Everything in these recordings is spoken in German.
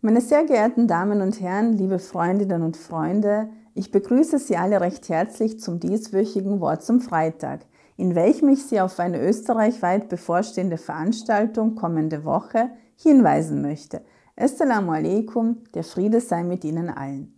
Meine sehr geehrten Damen und Herren, liebe Freundinnen und Freunde, ich begrüße Sie alle recht herzlich zum dieswöchigen Wort zum Freitag, in welchem ich Sie auf eine österreichweit bevorstehende Veranstaltung kommende Woche hinweisen möchte. Assalamu alaikum, der Friede sei mit Ihnen allen.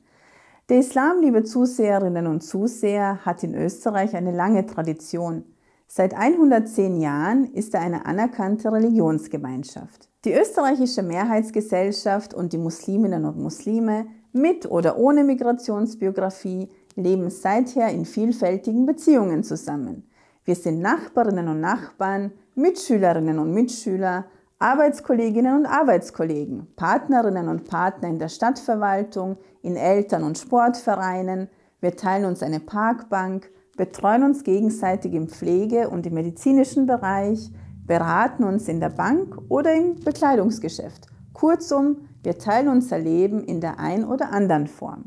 Der Islam, liebe Zuseherinnen und Zuseher, hat in Österreich eine lange Tradition. Seit 110 Jahren ist er eine anerkannte Religionsgemeinschaft. Die österreichische Mehrheitsgesellschaft und die Musliminnen und Muslime mit oder ohne Migrationsbiografie leben seither in vielfältigen Beziehungen zusammen. Wir sind Nachbarinnen und Nachbarn, Mitschülerinnen und Mitschüler, Arbeitskolleginnen und Arbeitskollegen, Partnerinnen und Partner in der Stadtverwaltung, in Eltern- und Sportvereinen. Wir teilen uns eine Parkbank, betreuen uns gegenseitig im Pflege- und im medizinischen Bereich, beraten uns in der Bank oder im Bekleidungsgeschäft. Kurzum, wir teilen unser Leben in der ein oder anderen Form.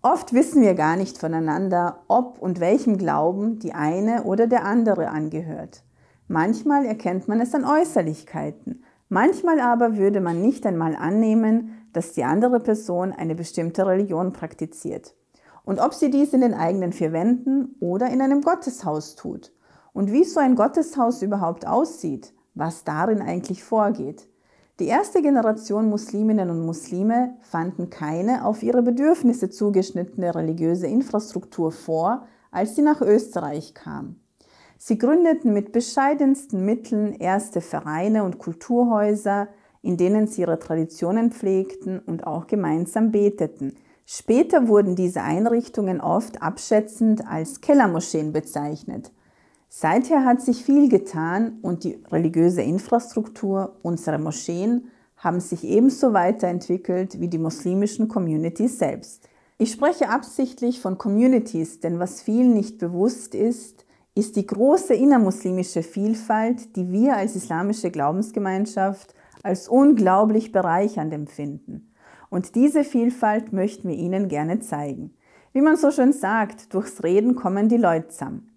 Oft wissen wir gar nicht voneinander, ob und welchem Glauben die eine oder der andere angehört. Manchmal erkennt man es an Äußerlichkeiten, manchmal aber würde man nicht einmal annehmen, dass die andere Person eine bestimmte Religion praktiziert und ob sie dies in den eigenen vier Wänden oder in einem Gotteshaus tut und wie so ein Gotteshaus überhaupt aussieht, was darin eigentlich vorgeht. Die erste Generation Musliminnen und Muslime fanden keine auf ihre Bedürfnisse zugeschnittene religiöse Infrastruktur vor, als sie nach Österreich kam. Sie gründeten mit bescheidensten Mitteln erste Vereine und Kulturhäuser, in denen sie ihre Traditionen pflegten und auch gemeinsam beteten. Später wurden diese Einrichtungen oft abschätzend als Kellermoscheen bezeichnet. Seither hat sich viel getan und die religiöse Infrastruktur unserer Moscheen haben sich ebenso weiterentwickelt wie die muslimischen Communities selbst. Ich spreche absichtlich von Communities, denn was vielen nicht bewusst ist, ist die große innermuslimische Vielfalt, die wir als islamische Glaubensgemeinschaft als unglaublich bereichernd empfinden. Und diese Vielfalt möchten wir Ihnen gerne zeigen. Wie man so schön sagt, durchs Reden kommen die Leute zusammen.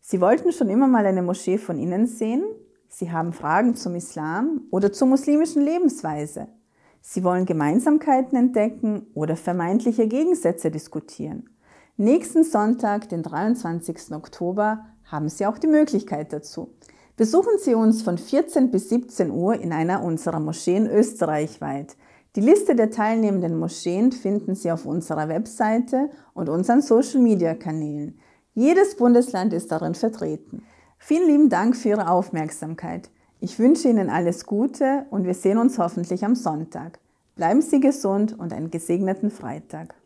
Sie wollten schon immer mal eine Moschee von innen sehen. Sie haben Fragen zum Islam oder zur muslimischen Lebensweise. Sie wollen Gemeinsamkeiten entdecken oder vermeintliche Gegensätze diskutieren. Nächsten Sonntag, den 23. Oktober, haben Sie auch die Möglichkeit dazu. Besuchen Sie uns von 14 bis 17 Uhr in einer unserer Moscheen österreichweit. Die Liste der teilnehmenden Moscheen finden Sie auf unserer Webseite und unseren Social-Media-Kanälen. Jedes Bundesland ist darin vertreten. Vielen lieben Dank für Ihre Aufmerksamkeit. Ich wünsche Ihnen alles Gute und wir sehen uns hoffentlich am Sonntag. Bleiben Sie gesund und einen gesegneten Freitag.